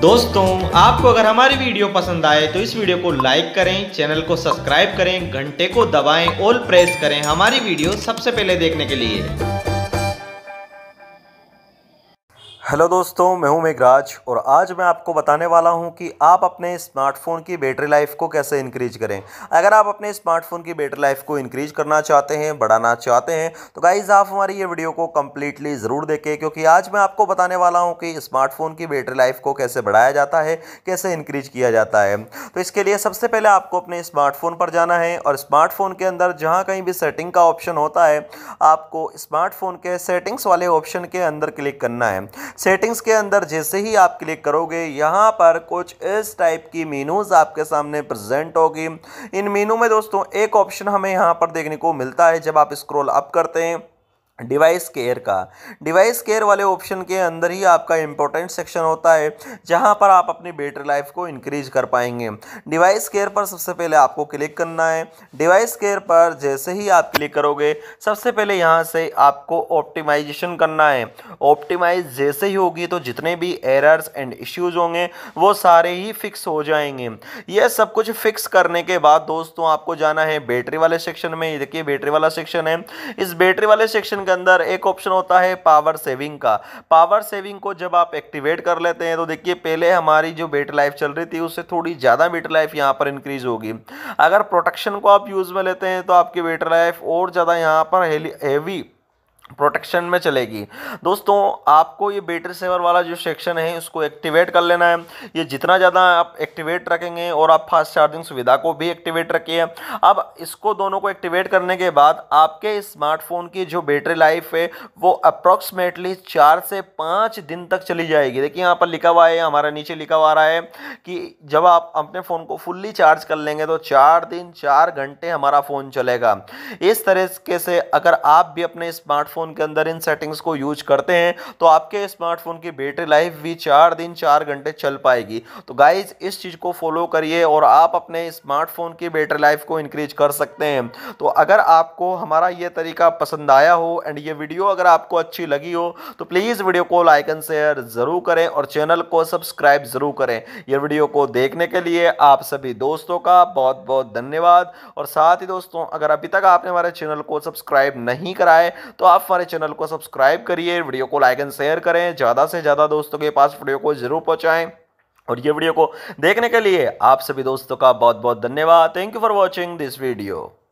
दोस्तों आपको अगर हमारी वीडियो पसंद आए तो इस वीडियो को लाइक करें चैनल को सब्सक्राइब करें घंटे को दबाएं ऑल प्रेस करें हमारी वीडियो सबसे पहले देखने के लिए हेलो दोस्तों मैं हूं मेघराज और आज मैं आपको बताने वाला हूं कि आप अपने स्मार्टफ़ोन की बैटरी लाइफ को कैसे इंक्रीज करें अगर आप अपने स्मार्टफ़ोन की बैटरी लाइफ को इंक्रीज करना चाहते हैं बढ़ाना चाहते हैं तो गाइज़ आप हमारी ये वीडियो को कम्प्लीटली ज़रूर देखें क्योंकि आज मैं आपको बताने वाला हूँ कि स्मार्टफ़ोन की बैटरी लाइफ को कैसे बढ़ाया जाता है कैसे इंक्रीज किया जाता है तो इसके लिए सबसे पहले आपको अपने स्मार्टफ़ोन पर जाना है और स्मार्टफ़ोन के अंदर जहाँ कहीं भी सेटिंग का ऑप्शन होता है आपको स्मार्टफ़ोन के सेटिंग्स वाले ऑप्शन के अंदर क्लिक करना है सेटिंग्स के अंदर जैसे ही आप क्लिक करोगे यहाँ पर कुछ इस टाइप की मीनूज़ आपके सामने प्रजेंट होगी इन मीनू में दोस्तों एक ऑप्शन हमें यहाँ पर देखने को मिलता है जब आप स्क्रोल अप करते हैं डिवाइस केयर का डिवाइस केयर वाले ऑप्शन के अंदर ही आपका इंपॉर्टेंट सेक्शन होता है जहां पर आप अपनी बैटरी लाइफ को इंक्रीज कर पाएंगे डिवाइस केयर पर सबसे पहले आपको क्लिक करना है डिवाइस केयर पर जैसे ही आप क्लिक करोगे सबसे पहले यहां से आपको ऑप्टिमाइजेशन करना है ऑप्टिमाइज जैसे ही होगी तो जितने भी एरर्स एंड इश्यूज़ होंगे वो सारे ही फिक्स हो जाएंगे ये सब कुछ फिक्स करने के बाद दोस्तों आपको जाना है बैटरी वाले सेक्शन में देखिए बैटरी वाला सेक्शन है इस बैटरी वाले सेक्शन के अंदर एक ऑप्शन होता है पावर सेविंग का पावर सेविंग को जब आप एक्टिवेट कर लेते हैं तो देखिए पहले हमारी जो बेट लाइफ चल रही थी उससे थोड़ी ज़्यादा बेट लाइफ यहाँ पर इंक्रीज होगी अगर प्रोटेक्शन को आप यूज़ में लेते हैं तो आपकी बेट लाइफ और ज़्यादा यहाँ पर हेवी प्रोटेक्शन में चलेगी दोस्तों आपको ये बैटरी सेवर वाला जो सेक्शन है उसको एक्टिवेट कर लेना है ये जितना ज़्यादा आप एक्टिवेट रखेंगे और आप फास्ट चार्जिंग सुविधा को भी एक्टिवेट रखिए अब इसको दोनों को एक्टिवेट करने के बाद आपके स्मार्टफोन की जो बैटरी लाइफ है वो अप्रॉक्सीमेटली चार से पाँच दिन तक चली जाएगी देखिए यहाँ पर लिखा हुआ है हमारा नीचे लिखा हुआ रहा है कि जब आप अपने फ़ोन को फुल्ली चार्ज कर लेंगे तो चार दिन चार घंटे हमारा फ़ोन चलेगा इस तरह से अगर आप भी अपने स्मार्टफोन स्मार्टफोन के अंदर इन सेटिंग्स को यूज करते हैं तो आपके स्मार्टफोन की बैटरी लाइफ भी चार दिन चार घंटे चल पाएगी तो गाइज इस चीज़ को फॉलो करिए और आप अपने स्मार्टफोन की बैटरी लाइफ को इंक्रीज कर सकते हैं तो अगर आपको हमारा ये तरीका पसंद आया हो एंड ये वीडियो अगर आपको अच्छी लगी हो तो प्लीज़ वीडियो को लाइक एंड शेयर ज़रूर करें और चैनल को सब्सक्राइब ज़रूर करें यह वीडियो को देखने के लिए आप सभी दोस्तों का बहुत बहुत धन्यवाद और साथ ही दोस्तों अगर अभी तक आपने हमारे चैनल को सब्सक्राइब नहीं कराए तो आप हमारे चैनल को सब्सक्राइब करिए वीडियो को लाइक एंड शेयर करें ज़्यादा से ज़्यादा दोस्तों के पास वीडियो को ज़रूर पहुँचाएँ और ये वीडियो को देखने के लिए आप सभी दोस्तों का बहुत बहुत धन्यवाद thank you for watching this video